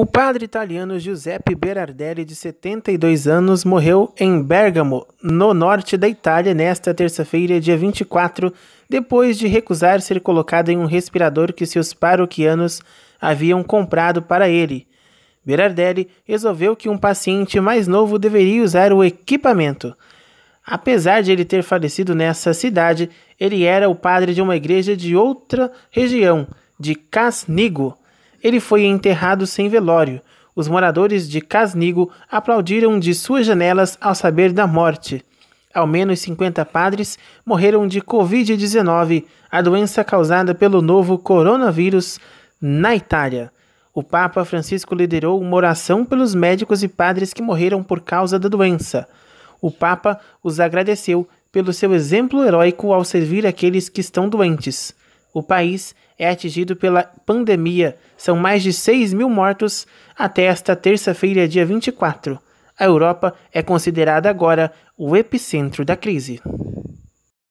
O padre italiano Giuseppe Berardelli, de 72 anos, morreu em Bergamo, no norte da Itália, nesta terça-feira, dia 24, depois de recusar ser colocado em um respirador que seus paroquianos haviam comprado para ele. Berardelli resolveu que um paciente mais novo deveria usar o equipamento. Apesar de ele ter falecido nessa cidade, ele era o padre de uma igreja de outra região, de Casnigo ele foi enterrado sem velório. Os moradores de Casnigo aplaudiram de suas janelas ao saber da morte. Ao menos 50 padres morreram de Covid-19, a doença causada pelo novo coronavírus, na Itália. O Papa Francisco liderou uma oração pelos médicos e padres que morreram por causa da doença. O Papa os agradeceu pelo seu exemplo heróico ao servir aqueles que estão doentes o país é atingido pela pandemia. São mais de 6 mil mortos até esta terça-feira, dia 24. A Europa é considerada agora o epicentro da crise.